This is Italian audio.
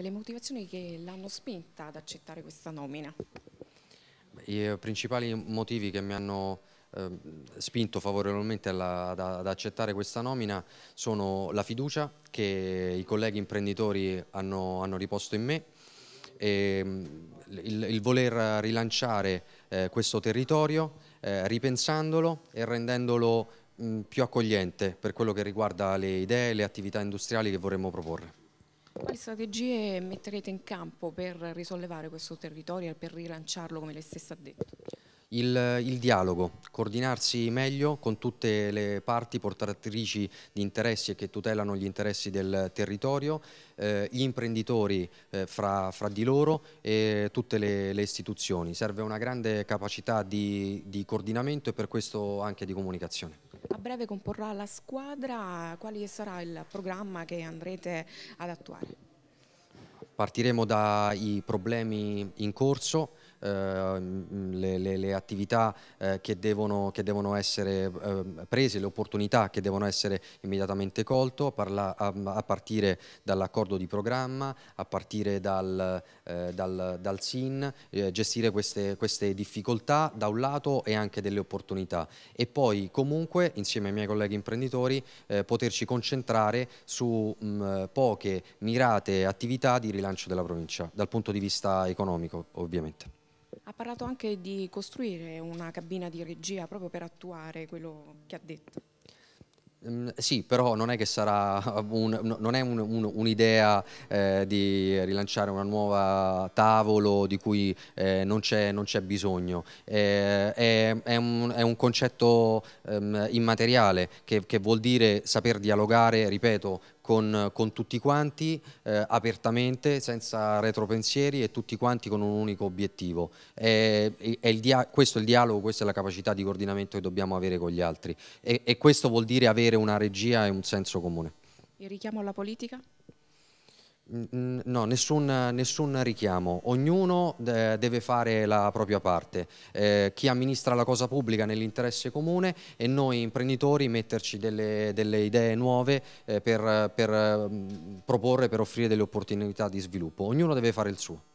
state le motivazioni che l'hanno spinta ad accettare questa nomina? I principali motivi che mi hanno eh, spinto favorevolmente alla, ad, ad, accettare questa nomina sono la fiducia che i colleghi imprenditori hanno, hanno riposto in me e ehm, il, il voler rilanciare eh, questo territorio eh, ripensandolo e rendendolo mh, più accogliente per quello che riguarda le idee e le attività industriali che vorremmo proporre quali strategie metterete in campo per risollevare questo territorio e per rilanciarlo, come lei stessa ha detto? Il, il, dialogo, coordinarsi meglio con tutte le parti portatrici di interessi e che tutelano gli interessi del territorio, eh, gli imprenditori eh, fra, fra, di loro e tutte le, le, istituzioni. Serve una grande capacità di, di coordinamento e per questo anche di comunicazione breve comporrà la squadra, quale sarà il programma che andrete ad attuare? Partiremo dai problemi in corso, Ehm, le, le, le, attività eh, che devono, che, devono, essere ehm, prese, le opportunità che devono essere immediatamente colto, a, parla, a, a partire dall'accordo di programma, a partire dal, eh, dal, dal SIN, eh, gestire queste, queste difficoltà da un lato e anche delle opportunità e poi comunque insieme ai miei colleghi imprenditori eh, poterci concentrare su mh, mm, poche mirate attività di rilancio della provincia dal punto di vista economico ovviamente. Ha parlato anche di costruire una cabina di regia proprio per attuare quello che ha detto. Mm, sì, però non è che sarà non è un'idea un, un eh, di rilanciare una nuova tavolo di cui eh, non, c'è, bisogno, eh, è, è, è, un, concetto ehm, immateriale che, che, vuol dire saper dialogare, ripeto, con, con tutti quanti eh, apertamente, senza retropensieri e tutti quanti con un unico obiettivo. È, è questo è il dialogo, questa è la capacità di coordinamento che dobbiamo avere con gli altri e, e questo vuol dire avere una regia e un senso comune. Il richiamo alla politica? No, nessun, nessun, richiamo, ognuno deve fare la propria parte, eh, chi amministra la cosa pubblica nell'interesse comune e noi imprenditori metterci delle, delle idee nuove eh, per, per mm, proporre, per offrire delle opportunità di sviluppo, ognuno deve fare il suo.